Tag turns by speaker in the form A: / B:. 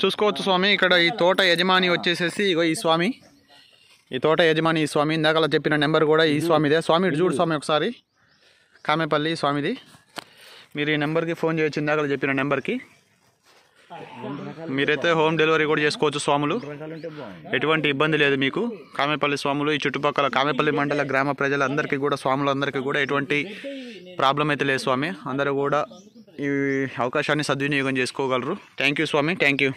A: చూసుకోవచ్చు స్వామి ఇక్కడ ఈ తోట యజమాని వచ్చేసేసి ఇగో ఈ స్వామి ఈ తోట యజమాని ఈ స్వామి ఇందాకలా చెప్పిన నెంబర్ కూడా ఈ స్వామిదే స్వామి ఇటు చూడు స్వామి ఒకసారి కామెపల్లి స్వామిది మీరు ఈ నెంబర్కి ఫోన్ చేయొచ్చు ఇందాక చెప్పిన నెంబర్కి మీరైతే హోమ్ డెలివరీ కూడా చేసుకోవచ్చు స్వాములు ఎటువంటి ఇబ్బంది లేదు మీకు కామేపల్లి స్వాములు ఈ చుట్టుపక్కల కామెపల్లి మండల గ్రామ ప్రజలందరికీ కూడా స్వాములందరికీ కూడా ఎటువంటి ప్రాబ్లం అయితే లేదు స్వామి అందరూ కూడా ఈ అవకాశాన్ని సద్వినియోగం చేసుకోగలరు థ్యాంక్ యూ
B: స్వామి థ్యాంక్ యూ